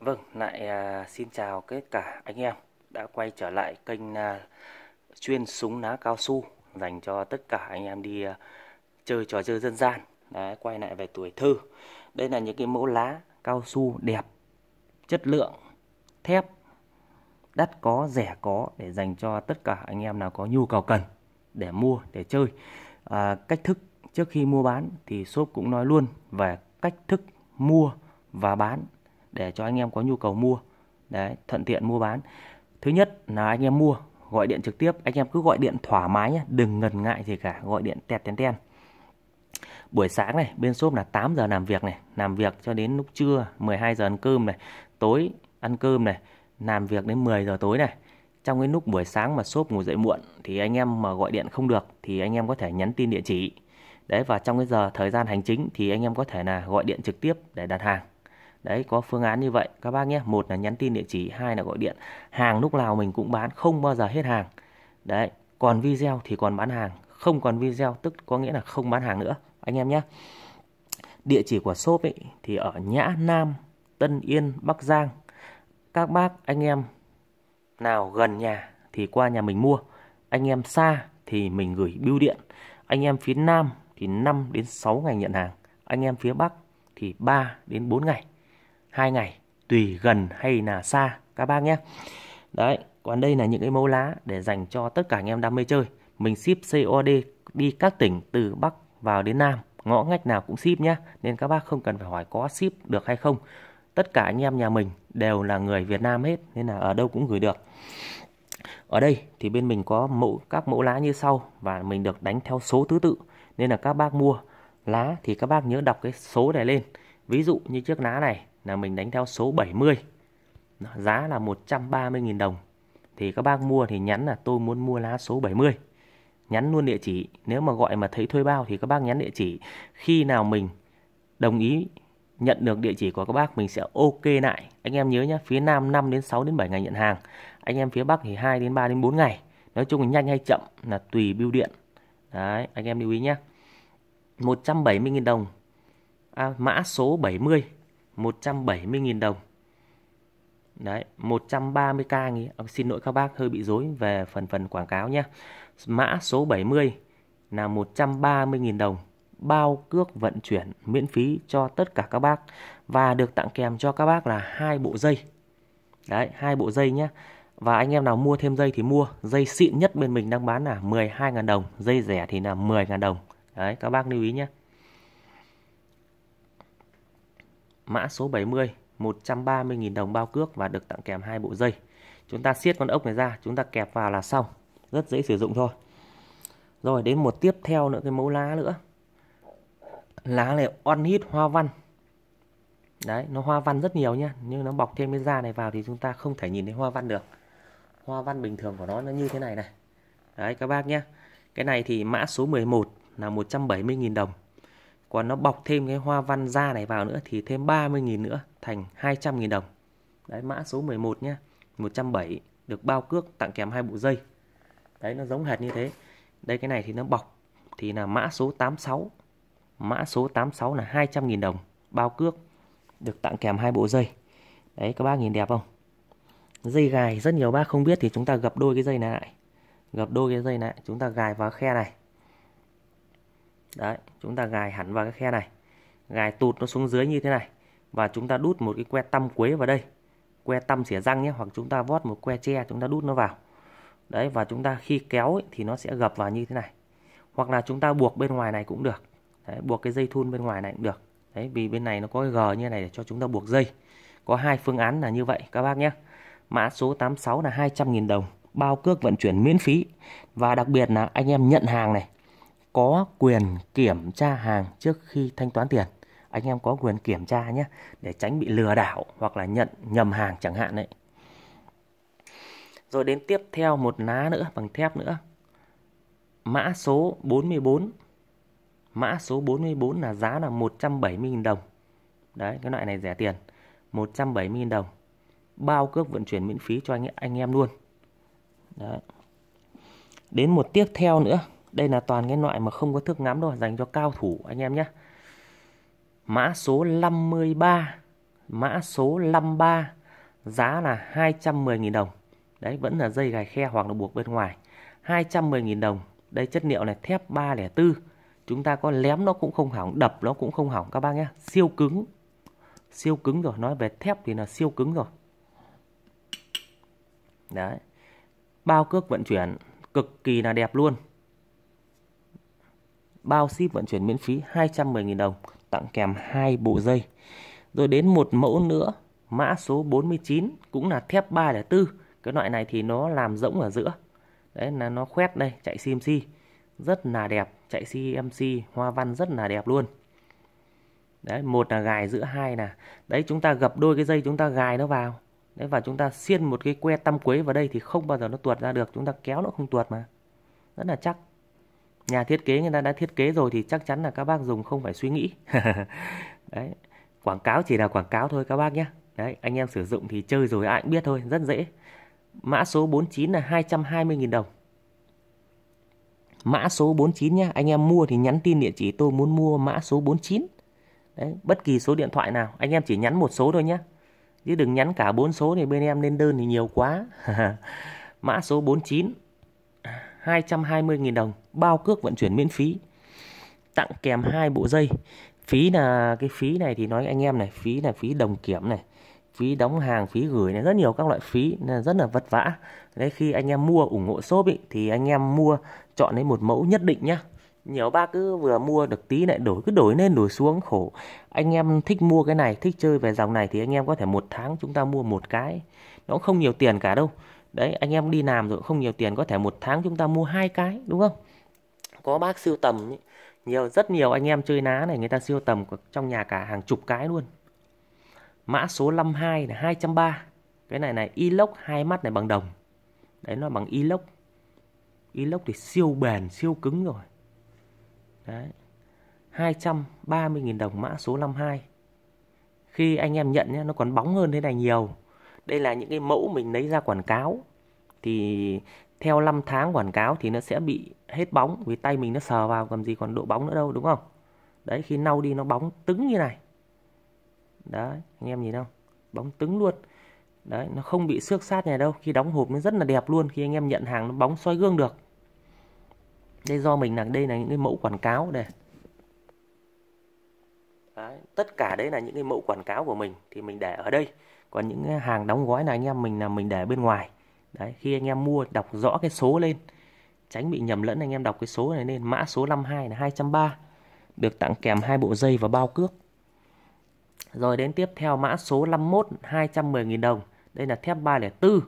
Vâng, lại à, xin chào tất cả anh em đã quay trở lại kênh à, chuyên súng ná cao su dành cho tất cả anh em đi à, chơi trò chơi dân gian. Đấy, quay lại về tuổi thơ. Đây là những cái mẫu lá cao su đẹp, chất lượng, thép, đắt có, rẻ có để dành cho tất cả anh em nào có nhu cầu cần để mua, để chơi. À, cách thức trước khi mua bán thì shop cũng nói luôn về cách thức mua và bán để cho anh em có nhu cầu mua đấy thuận tiện mua bán thứ nhất là anh em mua gọi điện trực tiếp anh em cứ gọi điện thoải mái nhé đừng ngần ngại gì cả gọi điện tẹt tén ten buổi sáng này bên shop là 8 giờ làm việc này làm việc cho đến lúc trưa 12 giờ ăn cơm này tối ăn cơm này làm việc đến 10 giờ tối này trong cái lúc buổi sáng mà shop ngủ dậy muộn thì anh em mà gọi điện không được thì anh em có thể nhắn tin địa chỉ đấy và trong cái giờ thời gian hành chính thì anh em có thể là gọi điện trực tiếp để đặt hàng Đấy có phương án như vậy các bác nhé. Một là nhắn tin địa chỉ, hai là gọi điện. Hàng lúc nào mình cũng bán, không bao giờ hết hàng. Đấy, còn video thì còn bán hàng, không còn video tức có nghĩa là không bán hàng nữa anh em nhé. Địa chỉ của shop ấy thì ở Nhã Nam, Tân Yên, Bắc Giang. Các bác anh em nào gần nhà thì qua nhà mình mua, anh em xa thì mình gửi bưu điện. Anh em phía Nam thì 5 đến 6 ngày nhận hàng, anh em phía Bắc thì 3 đến 4 ngày hai ngày tùy gần hay là xa các bác nhé. Đấy, còn đây là những cái mẫu lá để dành cho tất cả anh em đam mê chơi. Mình ship COD đi các tỉnh từ Bắc vào đến Nam, ngõ ngách nào cũng ship nhé. Nên các bác không cần phải hỏi có ship được hay không. Tất cả anh em nhà mình đều là người Việt Nam hết nên là ở đâu cũng gửi được. Ở đây thì bên mình có mẫu các mẫu lá như sau và mình được đánh theo số thứ tự. Nên là các bác mua lá thì các bác nhớ đọc cái số này lên. Ví dụ như chiếc lá này là mình đánh theo số 70 giá là 130.000 đồng thì các bác mua thì nhắn là tôi muốn mua lá số 70 nhắn luôn địa chỉ nếu mà gọi mà thấy thuê bao thì các bác nhắn địa chỉ khi nào mình đồng ý nhận được địa chỉ của các bác mình sẽ ok lại anh em nhớ nhé phía nam 5 đến 6 đến 7 ngày nhận hàng anh em phía bắc thì 2 đến 3 đến 4 ngày nói chung là nhanh hay chậm là tùy bưu điện đấy anh em lưu ý nhé 170.000 đồng à, mã số 70 170.000 đồng Đấy, 130k nghĩ. À, xin lỗi các bác hơi bị rối về phần phần quảng cáo nhé. Mã số 70 là 130.000 đồng, bao cước vận chuyển miễn phí cho tất cả các bác và được tặng kèm cho các bác là hai bộ dây. Đấy, hai bộ dây nhé. Và anh em nào mua thêm dây thì mua, dây xịn nhất bên mình đang bán là 12.000 đồng, dây rẻ thì là 10.000 đồng. Đấy, các bác lưu ý nhé. mã số 70 130.000 đồng bao cước và được tặng kèm hai bộ dây chúng ta siết con ốc này ra chúng ta kẹp vào là xong rất dễ sử dụng thôi rồi đến một tiếp theo nữa cái mẫu lá nữa lá này on hit hoa văn đấy nó hoa văn rất nhiều nhá nhưng nó bọc thêm cái da này vào thì chúng ta không thể nhìn thấy hoa văn được hoa văn bình thường của nó nó như thế này này đấy các bác nhé cái này thì mã số 11 là 170.000 đồng còn nó bọc thêm cái hoa văn da này vào nữa thì thêm 30.000 nữa thành 200.000 đồng đấy mã số 11 nhá 170 được bao cước tặng kèm hai bộ dây đấy nó giống hệt như thế đây cái này thì nó bọc thì là mã số 86 mã số 86 là 200.000 đồng bao cước được tặng kèm hai bộ dây đấy các bác nhìn đẹp không dây gài rất nhiều bác không biết thì chúng ta gập đôi cái dây này lại gập đôi cái dây này chúng ta gài vào khe này đấy chúng ta gài hẳn vào cái khe này gài tụt nó xuống dưới như thế này và chúng ta đút một cái que tăm quế vào đây que tăm xỉa răng nhé hoặc chúng ta vót một que tre chúng ta đút nó vào đấy và chúng ta khi kéo ấy, thì nó sẽ gập vào như thế này hoặc là chúng ta buộc bên ngoài này cũng được đấy, buộc cái dây thun bên ngoài này cũng được đấy vì bên này nó có cái gờ như này để cho chúng ta buộc dây có hai phương án là như vậy các bác nhé mã số 86 là 200.000 đồng bao cước vận chuyển miễn phí và đặc biệt là anh em nhận hàng này có quyền kiểm tra hàng trước khi thanh toán tiền anh em có quyền kiểm tra nhé để tránh bị lừa đảo hoặc là nhận nhầm hàng chẳng hạn đấy rồi đến tiếp theo một lá nữa bằng thép nữa mã số 44 mã số 44 là giá là 170.000 đồng đấy cái loại này rẻ tiền 170.000 đồng bao cước vận chuyển miễn phí cho anh anh em luôn đấy. đến một tiếp theo nữa đây là toàn cái loại mà không có thước ngắm đâu, dành cho cao thủ anh em nhé. Mã số 53, mã số 53, giá là 210.000 đồng. Đấy, vẫn là dây gài khe hoặc là buộc bên ngoài. 210.000 đồng. Đây chất liệu này thép 304. Chúng ta có lém nó cũng không hỏng, đập nó cũng không hỏng các bác nhé. Siêu cứng. Siêu cứng rồi, nói về thép thì là siêu cứng rồi. Đấy. Bao cước vận chuyển cực kỳ là đẹp luôn bao ship vận chuyển miễn phí 210.000 đồng tặng kèm hai bộ dây. Rồi đến một mẫu nữa, mã số 49 cũng là thép 3 là 4. Cái loại này thì nó làm rỗng ở giữa. Đấy là nó khoét đây, chạy CMC. Rất là đẹp, chạy CMC, hoa văn rất là đẹp luôn. Đấy, một là gài giữa hai là đấy chúng ta gập đôi cái dây chúng ta gài nó vào. Đấy và chúng ta xiên một cái que tăm quế vào đây thì không bao giờ nó tuột ra được, chúng ta kéo nó không tuột mà. Rất là chắc nhà thiết kế người ta đã thiết kế rồi thì chắc chắn là các bác dùng không phải suy nghĩ đấy quảng cáo chỉ là quảng cáo thôi các bác nhé đấy anh em sử dụng thì chơi rồi ai cũng biết thôi rất dễ mã số 49 là 220.000 đồng mã số 49 nhé anh em mua thì nhắn tin địa chỉ tôi muốn mua mã số 49 đấy bất kỳ số điện thoại nào anh em chỉ nhắn một số thôi nhé chứ đừng nhắn cả bốn số thì bên em lên đơn thì nhiều quá mã số 49 220.000 đồng bao cước vận chuyển miễn phí tặng kèm hai bộ dây phí là cái phí này thì nói anh em này phí là phí đồng kiểm này phí đóng hàng phí gửi này rất nhiều các loại phí là rất là vất vả đấy khi anh em mua ủng hộ shop ý, thì anh em mua chọn lấy một mẫu nhất định nhá nhiều ba cứ vừa mua được tí lại đổi cứ đổi lên đổi xuống khổ anh em thích mua cái này thích chơi về dòng này thì anh em có thể một tháng chúng ta mua một cái nó cũng không nhiều tiền cả đâu đấy anh em đi làm rồi không nhiều tiền có thể một tháng chúng ta mua hai cái đúng không có bác siêu tầm nhiều rất nhiều anh em chơi ná này người ta siêu tầm trong nhà cả hàng chục cái luôn mã số 52 là 230 cái này này inox hai mắt này bằng đồng đấy nó bằng inox inox thì siêu bền siêu cứng rồi đấy 230.000 đồng mã số 52 khi anh em nhận nhé nó còn bóng hơn thế này nhiều đây là những cái mẫu mình lấy ra quảng cáo thì theo 5 tháng quảng cáo thì nó sẽ bị hết bóng vì tay mình nó sờ vào làm gì còn độ bóng nữa đâu đúng không đấy khi nâu đi nó bóng cứng như này đấy anh em nhìn không bóng cứng luôn đấy nó không bị xước sát này đâu khi đóng hộp nó rất là đẹp luôn khi anh em nhận hàng nó bóng soi gương được đây do mình là đây là những cái mẫu quảng cáo đây đấy, tất cả đấy là những cái mẫu quảng cáo của mình thì mình để ở đây còn những hàng đóng gói là anh em mình là mình để bên ngoài đấy khi anh em mua đọc rõ cái số lên tránh bị nhầm lẫn anh em đọc cái số này lên mã số 52 là 203 được tặng kèm hai bộ dây và bao cước rồi đến tiếp theo mã số 51 210.000 đồng đây là thép 304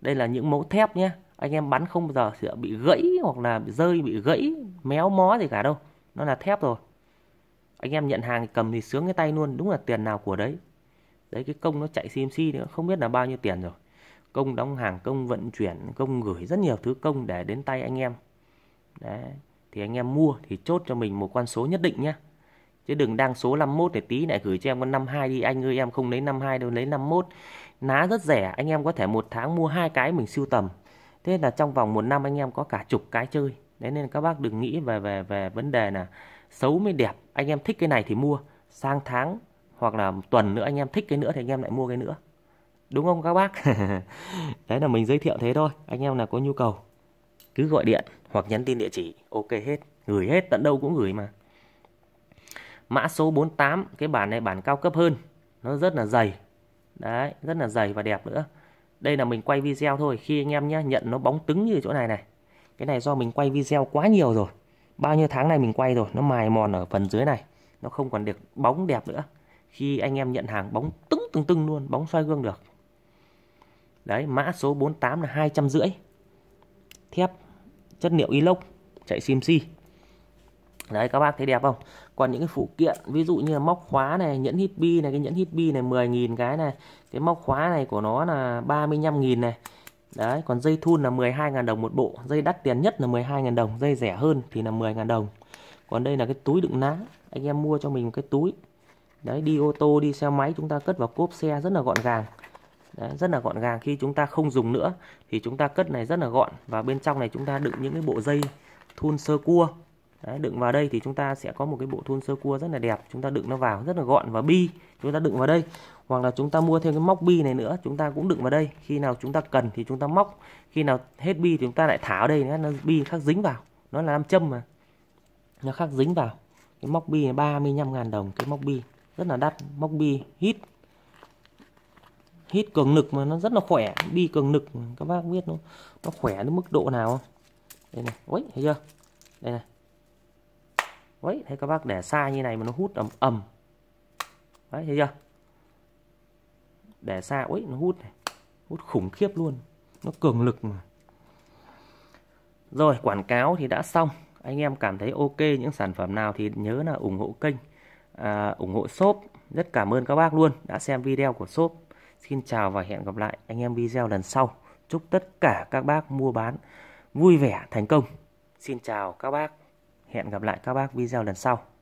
đây là những mẫu thép nhé anh em bắn không bao giờ sẽ bị gãy hoặc là bị rơi bị gãy méo mó gì cả đâu nó là thép rồi anh em nhận hàng cầm thì sướng cái tay luôn đúng là tiền nào của đấy đấy cái công nó chạy CMC nữa không biết là bao nhiêu tiền rồi công đóng hàng công vận chuyển công gửi rất nhiều thứ công để đến tay anh em đấy thì anh em mua thì chốt cho mình một con số nhất định nhé chứ đừng đang số 51 để tí lại gửi cho em con 52 đi anh ơi em không lấy 52 đâu lấy 51 ná rất rẻ anh em có thể một tháng mua hai cái mình sưu tầm thế là trong vòng một năm anh em có cả chục cái chơi đấy nên các bác đừng nghĩ về về về vấn đề là xấu mới đẹp anh em thích cái này thì mua sang tháng hoặc là tuần nữa anh em thích cái nữa thì anh em lại mua cái nữa đúng không các bác đấy là mình giới thiệu thế thôi anh em là có nhu cầu cứ gọi điện hoặc nhắn tin địa chỉ ok hết gửi hết tận đâu cũng gửi mà mã số 48 cái bản này bản cao cấp hơn nó rất là dày đấy rất là dày và đẹp nữa đây là mình quay video thôi khi anh em nhé nhận nó bóng cứng như chỗ này này cái này do mình quay video quá nhiều rồi bao nhiêu tháng này mình quay rồi nó mài mòn ở phần dưới này nó không còn được bóng đẹp nữa khi anh em nhận hàng bóng tưng tưng tưng luôn bóng xoay gương được đấy mã số 48 là hai trăm rưỡi thép chất liệu inox chạy CMC đấy các bác thấy đẹp không còn những cái phụ kiện ví dụ như là móc khóa này nhẫn hít bi này cái nhẫn hít bi này 10.000 cái này cái móc khóa này của nó là 35.000 này đấy còn dây thun là 12.000 đồng một bộ dây đắt tiền nhất là 12.000 đồng dây rẻ hơn thì là 10.000 đồng còn đây là cái túi đựng ná anh em mua cho mình cái túi đấy đi ô tô đi xe máy chúng ta cất vào cốp xe rất là gọn gàng đấy, rất là gọn gàng khi chúng ta không dùng nữa thì chúng ta cất này rất là gọn và bên trong này chúng ta đựng những cái bộ dây thun sơ cua Đấy, đựng vào đây thì chúng ta sẽ có một cái bộ thun sơ cua rất là đẹp chúng ta đựng nó vào rất là gọn và bi chúng ta đựng vào đây hoặc là chúng ta mua thêm cái móc bi này nữa chúng ta cũng đựng vào đây khi nào chúng ta cần thì chúng ta móc khi nào hết bi thì chúng ta lại thả ở đây nó bi khác dính vào nó là nam châm mà nó khác dính vào cái móc bi này 35.000 đồng cái móc bi rất là đắt móc bi hít hít cường lực mà nó rất là khỏe bi cường lực các bác biết nó nó khỏe đến mức độ nào không đây này uấy thấy chưa đây này uấy thấy các bác để xa như này mà nó hút ầm ầm đấy thấy chưa để xa uấy nó hút này hút khủng khiếp luôn nó cường lực mà rồi quảng cáo thì đã xong anh em cảm thấy ok những sản phẩm nào thì nhớ là ủng hộ kênh À, ủng hộ shop rất cảm ơn các bác luôn đã xem video của shop xin chào và hẹn gặp lại anh em video lần sau chúc tất cả các bác mua bán vui vẻ thành công xin chào các bác hẹn gặp lại các bác video lần sau